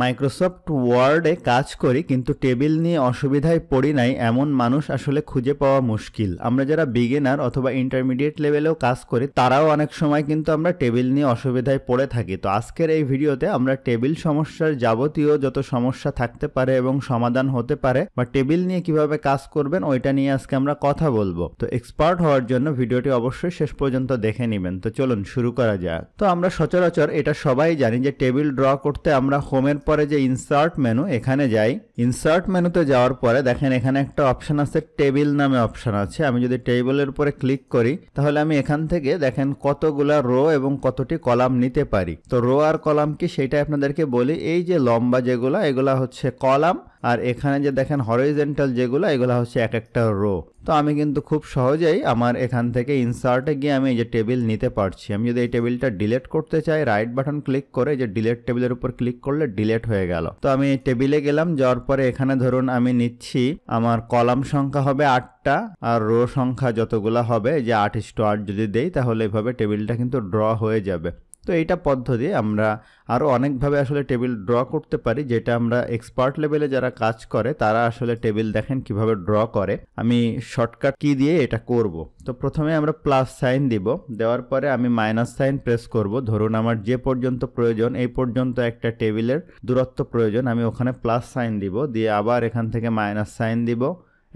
Microsoft ওয়ার্ডে কাজ করি কিন্তু টেবিল নিয়ে অসুবিধায় পড়ি নাই এমন মানুষ আসলে খুঁজে পাওয়া মুশকিল আমরা যারা বিগিনার অথবা ইন্টারমিডিয়েট লেভেলেও কাজ করি তারাও অনেক সময় কিন্তু আমরা টেবিল নিয়ে অসুবিধায় পড়ে থাকি তো আজকের এই ভিডিওতে আমরা টেবিল সমস্যার যাবতীয় যত সমস্যা থাকতে পারে এবং সমাধান হতে পারে বা টেবিল নিয়ে কিভাবে কাজ করবেন ওইটা নিয়ে আজকে আমরা কথা বলবো তো এক্সপার্ট হওয়ার জন্য ভিডিওটি অবশ্যই শেষ পর্যন্ত দেখে নেবেন তো চলুন শুরু করা যাক তো আমরা সচরাচর এটা সবাই জানি যে টেবিল ড্র করতে আমরা হোমের পরে যে ইনসার্ট মেনু এখানে যাই ইনসার্ট মেনুতে যাওয়ার পরে দেখেন এখানে একটা অপশান আছে টেবিল নামে অপশন আছে আমি যদি টেবিলের উপরে ক্লিক করি তাহলে আমি এখান থেকে দেখেন কতগুলা রো এবং কতটি কলাম নিতে পারি তো রো আর কলাম কি সেটা আপনাদেরকে বলি এই যে লম্বা যেগুলো এগুলা হচ্ছে কলাম আর এখানে যে দেখেন হরিজেন্টাল যেগুলো এগুলো হচ্ছে এক একটা রো তো আমি কিন্তু খুব সহজেই আমার এখান থেকে ইনসার্টে গিয়ে আমি এই যে টেবিল নিতে পারছি আমি যদি এই টেবিলটা ডিলেট করতে চাই রাইট বাটন ক্লিক করে যে ডিলেট টেবিলের উপর ক্লিক করলে ডিলেট হয়ে গেল তো আমি টেবিলে গেলাম যাওয়ার পরে এখানে ধরুন আমি নিচ্ছি আমার কলাম সংখ্যা হবে আটটা আর রো সংখ্যা যতগুলো হবে যে আট ইস্টু আট যদি দেই তাহলে এভাবে টেবিলটা কিন্তু ড্র হয়ে যাবে তো এইটা পদ্ধতি আমরা আরও অনেকভাবে আসলে টেবিল ড্র করতে পারি যেটা আমরা এক্সপার্ট লেভেলে যারা কাজ করে তারা আসলে টেবিল দেখেন কিভাবে ড্র করে আমি শর্টকাট কি দিয়ে এটা করব। তো প্রথমে আমরা প্লাস সাইন দিব দেওয়ার পরে আমি মাইনাস সাইন প্রেস করব ধরুন আমার যে পর্যন্ত প্রয়োজন এই পর্যন্ত একটা টেবিলের দূরত্ব প্রয়োজন আমি ওখানে প্লাস সাইন দিব দিয়ে আবার এখান থেকে মাইনাস সাইন দিব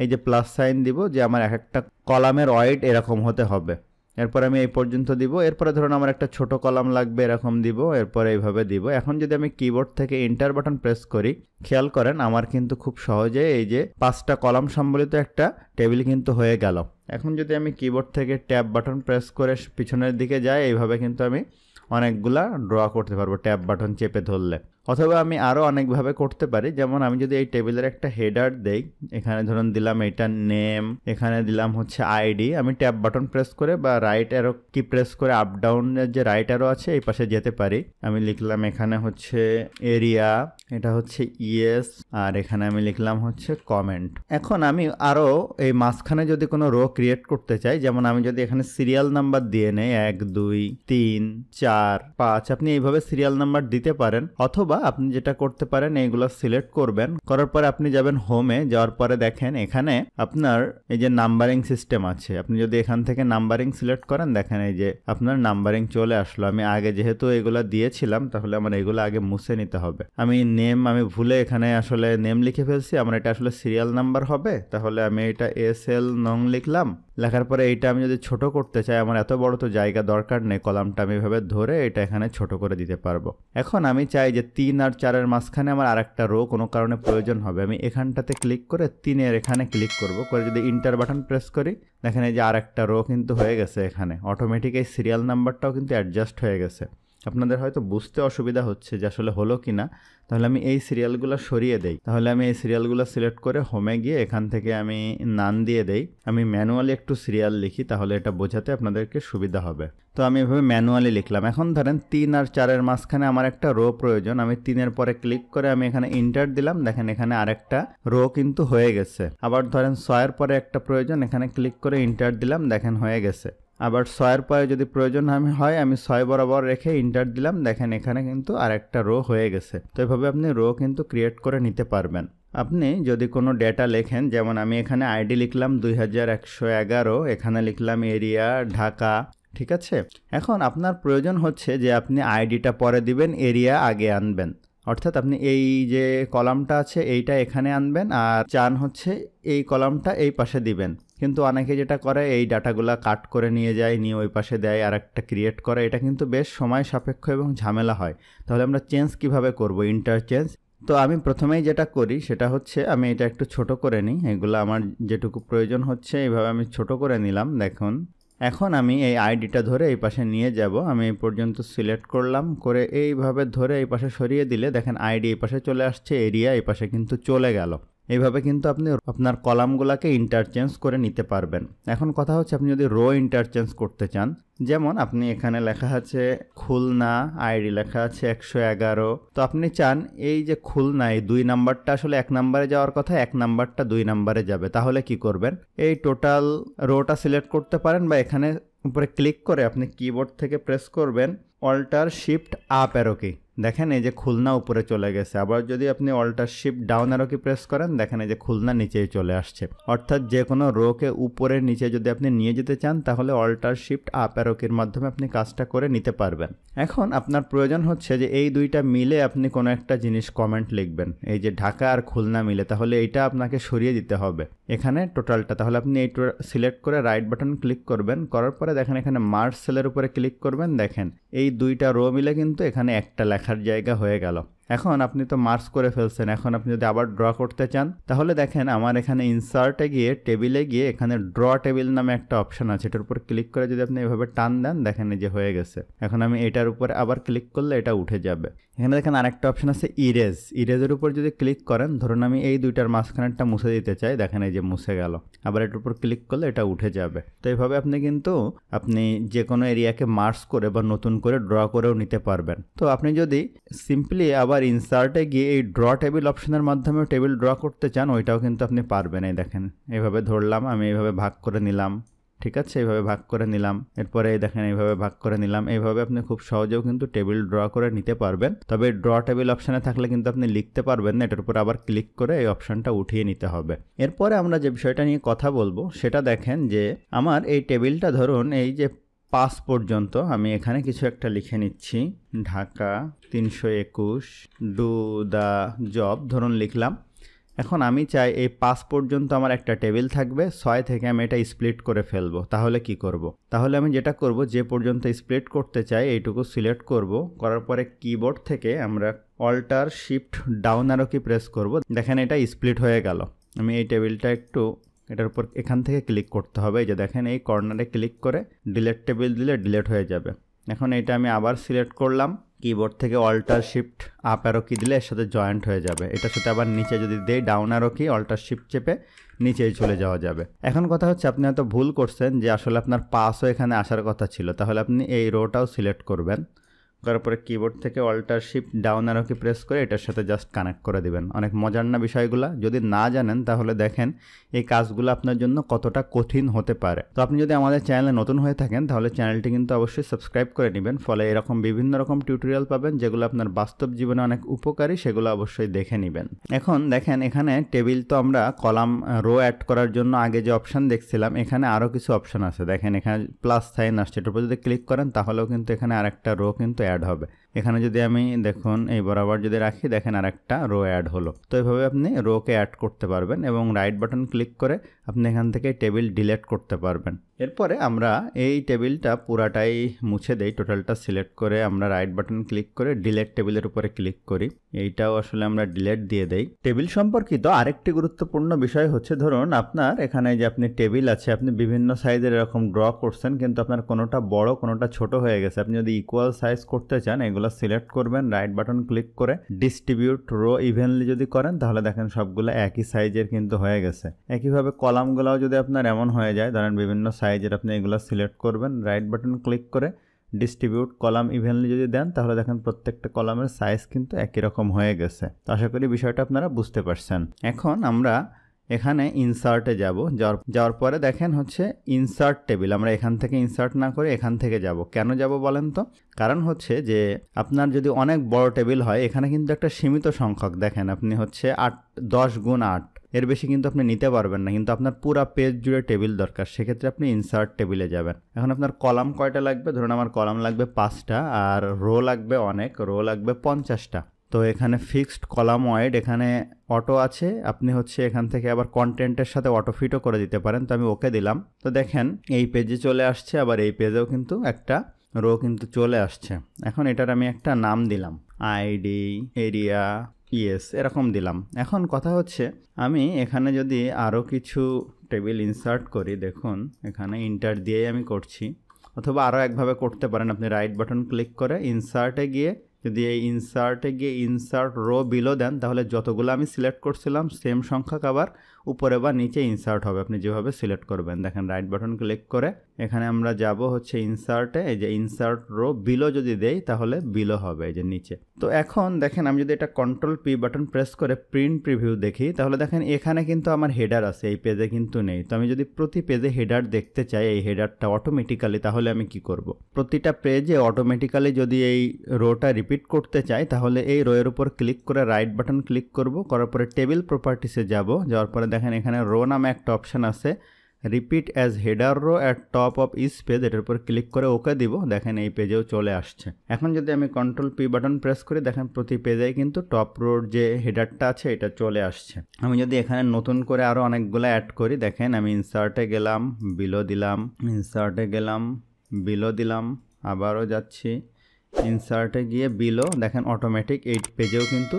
এই যে প্লাস সাইন দিব যে আমার এক একটা কলামের ওয়েট এরকম হতে হবে এরপর আমি এই পর্যন্ত দিব এরপরে ধরুন আমার একটা ছোট কলাম লাগবে এরকম দিব এরপরে এইভাবে দিব এখন যদি আমি কিবোর্ড থেকে ইন্টার বাটন প্রেস করি খেয়াল করেন আমার কিন্তু খুব সহজে এই যে পাঁচটা কলাম সম্বলিত একটা টেবিল কিন্তু হয়ে গেল এখন যদি আমি কিবোর্ড থেকে ট্যাব বাটন প্রেস করে পিছনের দিকে যাই এইভাবে কিন্তু আমি অনেকগুলা ড্র করতে পারবো ট্যাব বাটন চেপে ধরলে অথবা আমি আরও অনেকভাবে করতে পারি যেমন আমি যদি এই টেবিলের একটা হেডার দেই এখানে ধরুন দিলাম এটা নেম এখানে দিলাম হচ্ছে আইডি আমি ট্যাব বাটন প্রেস করে বা রাইট অ্যারো কি প্রেস করে আপ ডাউনের যে রাইট অ্যারো আছে এই পাশে যেতে পারি আমি লিখলাম এখানে হচ্ছে এরিয়া এটা হচ্ছে ইয়েস আর এখানে আমি লিখলাম হচ্ছে কমেন্ট এখন আমি আরও এই মাঝখানে যদি কোনো রো ক্রিয়েট করতে চাই যেমন আমি যদি এখানে সিরিয়াল নাম্বার দিয়ে নেই এক দুই তিন চার পাঁচ আপনি এইভাবে সিরিয়াল নাম্বার দিতে পারেন অথবা অথবা আপনি যেটা করতে পারেন এইগুলো সিলেক্ট করবেন করার পরে আপনি যাবেন হোমে যাওয়ার পরে দেখেন এখানে আপনার এই যে নাম্বারিং সিস্টেম আছে আপনি যদি এখান থেকে নাম্বারিং সিলেক্ট করেন দেখেন এই যে আপনার নাম্বারিং চলে আসলো আমি আগে যেহেতু এগুলো দিয়েছিলাম তাহলে আমার এগুলো আগে মুছে নিতে হবে আমি নেম আমি ভুলে এখানে আসলে নেম লিখে ফেলছি আমার এটা আসলে সিরিয়াল নাম্বার হবে তাহলে আমি এটা এস এল নং লিখলাম লেখার পরে এইটা আমি যদি ছোট করতে চাই আমার এত বড় তো জায়গা দরকার নেই কলামটা আমি এভাবে ধরে এটা এখানে ছোট করে দিতে পারবো এখন আমি চাই যে তিন আর চারের মাঝখানে আমার আর একটা রো কোনো কারণে প্রয়োজন হবে আমি এখানটাতে ক্লিক করে তিনের এখানে ক্লিক করব করে যদি ইন্টার বাটন প্রেস করি দেখেন এই যে আর একটা রো কিন্তু হয়ে গেছে এখানে অটোমেটিক এই সিরিয়াল নাম্বারটাও কিন্তু অ্যাডজাস্ট হয়ে গেছে আপনাদের হয়তো বুঝতে অসুবিধা হচ্ছে যে আসলে হলো কি না তাহলে আমি এই সিরিয়ালগুলো সরিয়ে দেই তাহলে আমি এই সিরিয়ালগুলো সিলেক্ট করে হোমে গিয়ে এখান থেকে আমি নান দিয়ে দেই আমি ম্যানুয়ালি একটু সিরিয়াল লিখি তাহলে এটা বোঝাতে আপনাদেরকে সুবিধা হবে তো আমি এভাবে ম্যানুয়ালি লিখলাম এখন ধরেন তিন আর চারের মাঝখানে আমার একটা রো প্রয়োজন আমি তিনের পরে ক্লিক করে আমি এখানে ইন্টার দিলাম দেখেন এখানে আরেকটা রো কিন্তু হয়ে গেছে আবার ধরেন ছয়ের পরে একটা প্রয়োজন এখানে ক্লিক করে ইন্টার দিলাম দেখেন হয়ে গেছে আবার ছয়ের পরে যদি প্রয়োজন আমি হয় আমি ছয় বরাবর রেখে ইন্টার দিলাম দেখেন এখানে কিন্তু আরেকটা রো হয়ে গেছে তো এভাবে আপনি রো কিন্তু ক্রিয়েট করে নিতে পারবেন আপনি যদি কোনো ডেটা লেখেন যেমন আমি এখানে আইডি লিখলাম দুই এখানে লিখলাম এরিয়া ঢাকা ঠিক আছে এখন আপনার প্রয়োজন হচ্ছে যে আপনি আইডিটা পরে দিবেন এরিয়া আগে আনবেন অর্থাৎ আপনি এই যে কলামটা আছে এইটা এখানে আনবেন আর চান হচ্ছে এই কলামটা এই পাশে দিবেন কিন্তু অনেকে যেটা করে এই ডাটাগুলা কাট করে নিয়ে যায় নিয়ে ওই পাশে দেয় আর একটা ক্রিয়েট করে এটা কিন্তু বেশ সময় সাপেক্ষ এবং ঝামেলা হয় তাহলে আমরা চেঞ্জ কিভাবে করব ইন্টারচেঞ্জ তো আমি প্রথমেই যেটা করি সেটা হচ্ছে আমি এটা একটু ছোট করে নিই এগুলো আমার যেটুকু প্রয়োজন হচ্ছে এইভাবে আমি ছোট করে নিলাম দেখুন এখন আমি এই আইডিটা ধরে এই পাশে নিয়ে যাব আমি এই পর্যন্ত সিলেক্ট করলাম করে এইভাবে ধরে এই পাশে সরিয়ে দিলে দেখেন আইডি এই পাশে চলে আসছে এরিয়া এই পাশে কিন্তু চলে গেল এইভাবে কিন্তু আপনি আপনার কলামগুলোকে ইন্টারচেঞ্জ করে নিতে পারবেন এখন কথা হচ্ছে আপনি যদি রো ইন্টারচেঞ্জ করতে চান যেমন আপনি এখানে লেখা আছে খুলনা আইডি লেখা আছে একশো এগারো তো আপনি চান এই যে খুলনা এই দুই নাম্বারটা আসলে এক নাম্বারে যাওয়ার কথা এক নাম্বারটা দুই নাম্বারে যাবে তাহলে কি করবেন এই টোটাল রোটা সিলেক্ট করতে পারেন বা এখানে উপরে ক্লিক করে আপনি কিবোর্ড থেকে প্রেস করবেন অল্টার শিফট আপ অ্যারো দেখেন এই যে খুলনা উপরে চলে গেছে আবার যদি আপনি অল্টার শিপ ডাউন আরো কি প্রেস করেন দেখেন এই যে খুলনা নিচেই চলে আসছে অর্থাৎ যে কোনো রোকে উপরে নিচে যদি আপনি নিয়ে যেতে চান তাহলে অল্টার শিফট আপ অ্যারোকের মাধ্যমে আপনি কাজটা করে নিতে পারবেন এখন আপনার প্রয়োজন হচ্ছে যে এই দুইটা মিলে আপনি কোনো একটা জিনিস কমেন্ট লিখবেন এই যে ঢাকা আর খুলনা মিলে তাহলে এইটা আপনাকে সরিয়ে দিতে হবে এখানে টোটালটা তাহলে আপনি এই সিলেক্ট করে রাইট বাটন ক্লিক করবেন করার পরে দেখেন এখানে মার্চ সেলের উপরে ক্লিক করবেন দেখেন এই দুইটা রো মিলে কিন্তু এখানে একটা লেখা দেখার জায়গা হয়ে গেল এখন আপনি তো মার্কস করে ফেলছেন এখন আপনি যদি আবার ড্র করতে চান তাহলে দেখেন আমার এখানে ইনসার্টে গিয়ে টেবিলে গিয়ে এখানে ড্র টেবিল নামে একটা অপশন আছে এটার উপর ক্লিক করে যদি আপনি এভাবে টান দেন দেখেন যে হয়ে গেছে এখন আমি এটার উপর আবার ক্লিক করলে এটা উঠে যাবে এখানে দেখেন আরেকটা অপশন আছে ইরেজ ইরেজের উপর যদি ক্লিক করেন ধরুন আমি এই দুইটার মাঝখানেরটা মুছে দিতে চাই দেখেন এই যে মুছে গেল আবার এটার উপর ক্লিক করলে এটা উঠে যাবে তো এইভাবে আপনি কিন্তু আপনি যে কোনো এরিয়াকে মার্স করে বা নতুন করে ড্র করেও নিতে পারবেন তো আপনি যদি সিম্পলি আবার আবার ইনসার্টে গিয়ে এই ড্র টেবিল অপশনের মাধ্যমেও টেবিল ড্র করতে চান ওইটাও কিন্তু আপনি পারবেন এই দেখেন এভাবে ধরলাম আমি এইভাবে ভাগ করে নিলাম ঠিক আছে এইভাবে ভাগ করে নিলাম এরপরে দেখেন এইভাবে ভাগ করে নিলাম এইভাবে আপনি খুব সহজেও কিন্তু টেবিল ড্র করে নিতে পারবেন তবে ড্র টেবিল অপশানে থাকলে কিন্তু আপনি লিখতে পারবেন না এটার উপর আবার ক্লিক করে এই অপশানটা উঠিয়ে নিতে হবে এরপরে আমরা যে বিষয়টা নিয়ে কথা বলবো সেটা দেখেন যে আমার এই টেবিলটা ধরুন এই যে পাঁচ পর্যন্ত আমি এখানে কিছু একটা লিখে নিচ্ছি ঢাকা তিনশো একুশ ডু দা জব ধরুন লিখলাম এখন আমি চাই এই পাঁচ পর্যন্ত আমার একটা টেবিল থাকবে ছয় থেকে আমি এটা স্প্লিট করে ফেলবো তাহলে কি করব। তাহলে আমি যেটা করব যে পর্যন্ত স্প্লিট করতে চাই এইটুকু সিলেক্ট করব করার পরে কিবোর্ড থেকে আমরা অল্টার শিফট ডাউন আরও কি প্রেস করব দেখেন এটা স্প্লিট হয়ে গেল আমি এই টেবিলটা একটু এটার উপর এখান থেকে ক্লিক করতে হবে এই যে দেখেন এই কর্নারে ক্লিক করে ডিলেট টেবিল দিলে ডিলেট হয়ে যাবে এখন এটা আমি আবার সিলেক্ট করলাম কিবোর্ড থেকে অল্টার শিফট আপ আরও কি দিলে এর সাথে জয়েন্ট হয়ে যাবে এটার সাথে আবার নিচে যদি দেয় ডাউন আরও কি অল্টার শিফট চেপে নিচেই চলে যাওয়া যাবে এখন কথা হচ্ছে আপনি হয়তো ভুল করছেন যে আসলে আপনার পাসও এখানে আসার কথা ছিল তাহলে আপনি এই রোটাও সিলেক্ট করবেন করার পরে কিবোর্ড থেকে alt shift down key press করে এটার সাথে জাস্ট কানেক্ট করে দিবেন অনেক মজার না বিষয়গুলো যদি না জানেন তাহলে দেখেন এই কাজগুলো আপনার জন্য কতটা কঠিন হতে পারে তো আপনি যদি আমাদের চ্যানেলে নতুন হয়ে থাকেন তাহলে চ্যানেলটি কিন্তু অবশ্যই সাবস্ক্রাইব করে নেবেন ফলে এরকম বিভিন্ন রকম টিউটোরিয়াল পাবেন যেগুলো আপনার বাস্তব জীবনে অনেক উপকারী সেগুলো অবশ্যই দেখে নেবেন এখন দেখেন এখানে টেবিল তো আমরা কলাম রো অ্যাড করার জন্য আগে যে অপশান দেখছিলাম এখানে আরও কিছু অপশান আছে দেখেন এখানে প্লাস সাইন আসছে এটার উপর যদি ক্লিক করেন তাহলেও কিন্তু এখানে আরেকটা রো কিন্তু অ্যাড অ্যাড হবে এখানে যদি আমি দেখুন এই বরাবর যদি রাখি দেখেন আর একটা রো অ্যাড হলো তো এইভাবে আপনি রোকে অ্যাড করতে পারবেন এবং রাইট বাটন ক্লিক করে আপনি এখান থেকে টেবিল ডিলেট করতে পারবেন এরপরে আমরা এই টেবিলটা পুরাটাই মুছে দেই টোটালটা সিলেক্ট করে আমরা রাইট বাটন ক্লিক করে ডিলেট টেবিলের উপরে ক্লিক করি এইটাও আসলে আমরা ডিলেট দিয়ে দেই টেবিল সম্পর্কিত আরেকটি গুরুত্বপূর্ণ বিষয় হচ্ছে ধরুন আপনার এখানে যে আপনি টেবিল আছে আপনি বিভিন্ন সাইজের এরকম ড্র করছেন কিন্তু আপনার কোনোটা বড় কোনোটা ছোট হয়ে গেছে আপনি যদি ইকুয়াল সাইজ করতে চান এগুলো সবগুলো সিলেক্ট করবেন রাইট বাটন ক্লিক করে ডিস্ট্রিবিউট রো ইভেনলি যদি করেন তাহলে দেখেন সবগুলো একই সাইজের কিন্তু হয়ে গেছে একইভাবে কলামগুলোও যদি আপনার এমন হয়ে যায় ধরেন বিভিন্ন সাইজের আপনি এগুলো সিলেক্ট করবেন রাইট বাটন ক্লিক করে ডিস্ট্রিবিউট কলাম ইভেনলি যদি দেন তাহলে দেখেন প্রত্যেকটা কলামের সাইজ কিন্তু একই রকম হয়ে গেছে তো আশা করি বিষয়টা আপনারা বুঝতে পারছেন এখন আমরা এখানে ইনসার্টে যাব যাওয়ার যাওয়ার পরে দেখেন হচ্ছে ইনসার্ট টেবিল আমরা এখান থেকে ইনসার্ট না করে এখান থেকে যাব কেন যাব বলেন তো কারণ হচ্ছে যে আপনার যদি অনেক বড় টেবিল হয় এখানে কিন্তু একটা সীমিত সংখ্যক দেখেন আপনি হচ্ছে আট দশ গুণ আট এর বেশি কিন্তু আপনি নিতে পারবেন না কিন্তু আপনার পুরো পেজ জুড়ে টেবিল দরকার সেক্ষেত্রে আপনি ইনসার্ট টেবিলে যাবেন এখন আপনার কলাম কয়টা লাগবে ধরুন আমার কলাম লাগবে পাঁচটা আর রো লাগবে অনেক রো লাগবে পঞ্চাশটা তো এখানে ফিক্সড কলাম ওয়াইড এখানে অটো আছে আপনি হচ্ছে এখান থেকে আবার কন্টেন্টের সাথে অটো ফিটও করে দিতে পারেন তো আমি ওকে দিলাম তো দেখেন এই পেজে চলে আসছে আবার এই পেজেও কিন্তু একটা রো কিন্তু চলে আসছে এখন এটার আমি একটা নাম দিলাম আইডি এরিয়া ইয়েস এরকম দিলাম এখন কথা হচ্ছে আমি এখানে যদি আরও কিছু টেবিল ইনসার্ট করি দেখুন এখানে ইন্টার দিয়েই আমি করছি অথবা আরও একভাবে করতে পারেন আপনি রাইট বাটন ক্লিক করে ইনসার্টে গিয়ে যদি এই ইনসার্টে গিয়ে ইনসার্ট রো বিলো দেন তাহলে যতগুলো আমি সিলেক্ট করছিলাম সেম সংখ্যক আবার উপরে বা নিচে ইনসার্ট হবে আপনি যেভাবে সিলেক্ট করবেন দেখেন রাইট বাটন ক্লিক করে এখানে আমরা যাব হচ্ছে ইনসার্টে এই যে ইনসার্ট রো বিলো যদি দেই তাহলে বিলো হবে এই যে নিচে তো এখন দেখেন আমি যদি এটা কন্ট্রোল পি বাটন প্রেস করে প্রিন্ট প্রিভিউ দেখি তাহলে দেখেন এখানে কিন্তু আমার হেডার আছে এই পেজে কিন্তু নেই তো আমি যদি প্রতি পেজে হেডার দেখতে চাই এই হেডারটা অটোমেটিক্যালি তাহলে আমি কি করব। প্রতিটা পেজে অটোমেটিক্যালি যদি এই রোটা রিপিট করতে চাই তাহলে এই রোয়ের উপর ক্লিক করে রাইট বাটন ক্লিক করব করার পরে টেবিল প্রপার্টিসে যাব যাওয়ার পরে দেখেন এখানে রো নামে একটা অপশান আছে repeat as header row at top of each page এটার উপর ক্লিক করে ওকে দিব দেখেন এই পেজেও চলে আসছে এখন যদি আমি কন্ট্রোল পি বাটন প্রেস করি দেখেন প্রতি পেজেই কিন্তু টপ রোড যে হেডারটা আছে এটা চলে আসছে আমি যদি এখানে নতুন করে আরও অনেকগুলো অ্যাড করি দেখেন আমি ইনসার্টে গেলাম বিলো দিলাম ইনসার্টে গেলাম বিলো দিলাম আবারও যাচ্ছি ইনসার্টে গিয়ে বিলো দেখেন অটোমেটিক এই পেজেও কিন্তু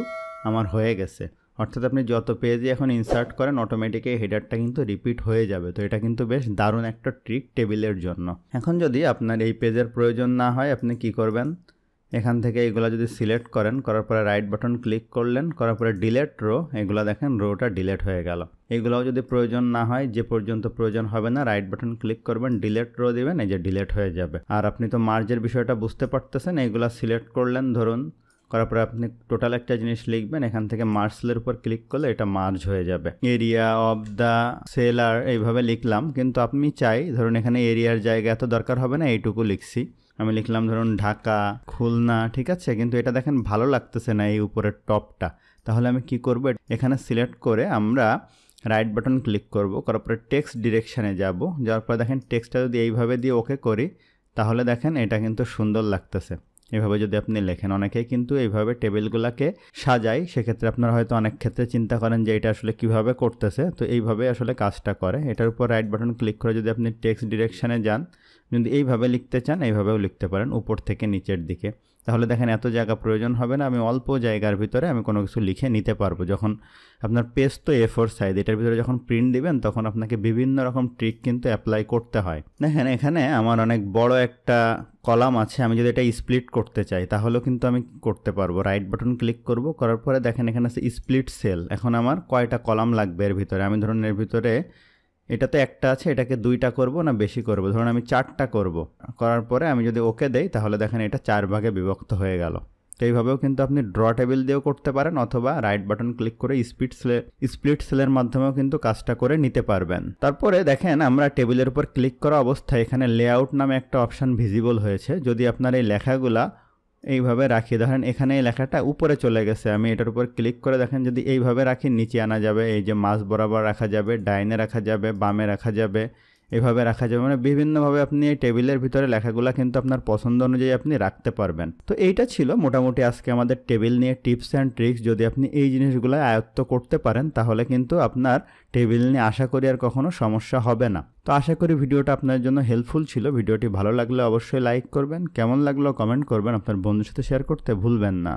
আমার হয়ে গেছে অর্থাৎ আপনি যত পেজে এখন ইনসার্ট করেন অটোমেটিক এই হেডারটা কিন্তু রিপিট হয়ে যাবে তো এটা কিন্তু বেশ দারুণ একটা ট্রিক টেবিলের জন্য এখন যদি আপনার এই পেজের প্রয়োজন না হয় আপনি কি করবেন এখান থেকে এগুলো যদি সিলেক্ট করেন করার পরে রাইট বাটন ক্লিক করলেন করার পরে ডিলেট রো এগুলো দেখেন রোটা ডিলেট হয়ে গেল এগুলোও যদি প্রয়োজন না হয় যে পর্যন্ত প্রয়োজন হবে না রাইট বাটন ক্লিক করবেন ডিলেট রো দেবেন এই যে ডিলেট হয়ে যাবে আর আপনি তো মার্জের বিষয়টা বুঝতে পারতেছেন এগুলো সিলেক্ট করলেন ধরুন করার পরে আপনি টোটাল একটা জিনিস লিখবেন এখান থেকে মার্সেলের উপর ক্লিক করলে এটা মার্জ হয়ে যাবে এরিয়া অফ দ্য সেলার এইভাবে লিখলাম কিন্তু আপনি চাই ধরুন এখানে এরিয়ার জায়গা এত দরকার হবে না এইটুকু লিখছি আমি লিখলাম ধরুন ঢাকা খুলনা ঠিক আছে কিন্তু এটা দেখেন ভালো লাগতেছে না এই উপরের টপটা তাহলে আমি কি করব এখানে সিলেক্ট করে আমরা রাইট বাটন ক্লিক করব করার পরে টেক্সট ডিরেকশানে যাব যাওয়ার পরে দেখেন টেক্সটটা যদি এইভাবে দিয়ে ওকে করি তাহলে দেখেন এটা কিন্তু সুন্দর লাগতেছে এভাবে যদি আপনি লেখেন অনেকে কিন্তু এইভাবে টেবিলগুলোকে সাজায় সেক্ষেত্রে আপনারা হয়তো অনেক ক্ষেত্রে চিন্তা করেন যে এটা আসলে কিভাবে করতেছে তো এইভাবে আসলে কাজটা করে এটার উপর রাইট বাটন ক্লিক করে যদি আপনি টেক্সট ডিরেকশানে যান যদি এইভাবে লিখতে চান এইভাবেও লিখতে পারেন উপর থেকে নিচের দিকে তাহলে দেখেন এত জায়গা প্রয়োজন হবে না আমি অল্প জায়গার ভিতরে আমি কোনো কিছু লিখে নিতে পারবো যখন আপনার পেজ তো এফোর সাইজ এটার ভিতরে যখন প্রিন্ট দিবেন তখন আপনাকে বিভিন্ন রকম ট্রিক কিন্তু অ্যাপ্লাই করতে হয় দেখেন এখানে আমার অনেক বড় একটা কলাম আছে আমি যদি এটা স্প্লিট করতে চাই তাহলেও কিন্তু আমি করতে পারবো রাইট বাটন ক্লিক করব করার পরে দেখেন এখানে আছে স্প্লিট সেল এখন আমার কয়টা কলাম লাগবে এর ভিতরে আমি ধরুন এর ভিতরে এটাতে একটা আছে এটাকে দুইটা করব না বেশি করব ধরুন আমি চারটা করব করার পরে আমি যদি ওকে দেই তাহলে দেখেন এটা চার ভাগে বিভক্ত হয়ে গেল তো এইভাবেও কিন্তু আপনি ড্র টেবিল দিয়েও করতে পারেন অথবা রাইট বাটন ক্লিক করে স্পিড সেলে স্প্লিট সেলের মাধ্যমেও কিন্তু কাজটা করে নিতে পারবেন তারপরে দেখেন আমরা টেবিলের উপর ক্লিক করা অবস্থায় এখানে লেআউট নামে একটা অপশান ভিজিবল হয়েছে যদি আপনার এই লেখাগুলা এইভাবে রাখি ধরেন এখানে এই লেখাটা উপরে চলে গেছে আমি এটার উপর ক্লিক করে দেখেন যদি এইভাবে রাখি নিচে আনা যাবে এই যে মাছ বরাবর রাখা যাবে ডাইনে রাখা যাবে বামে রাখা যাবে এভাবে রাখা যাবে মানে বিভিন্নভাবে আপনি এই টেবিলের ভিতরে লেখাগুলো কিন্তু আপনার পছন্দ অনুযায়ী আপনি রাখতে পারবেন তো এইটা ছিল মোটামুটি আজকে আমাদের টেবিল নিয়ে টিপস অ্যান্ড ট্রিক্স যদি আপনি এই জিনিসগুলো আয়ত্ত করতে পারেন তাহলে কিন্তু আপনার টেবিল নিয়ে আশা করি আর কখনো সমস্যা হবে না তো আশা করি ভিডিওটা আপনার জন্য হেল্পফুল ছিল ভিডিওটি ভালো লাগলে অবশ্যই লাইক করবেন কেমন লাগলো কমেন্ট করবেন আপনার বন্ধুর সাথে শেয়ার করতে ভুলবেন না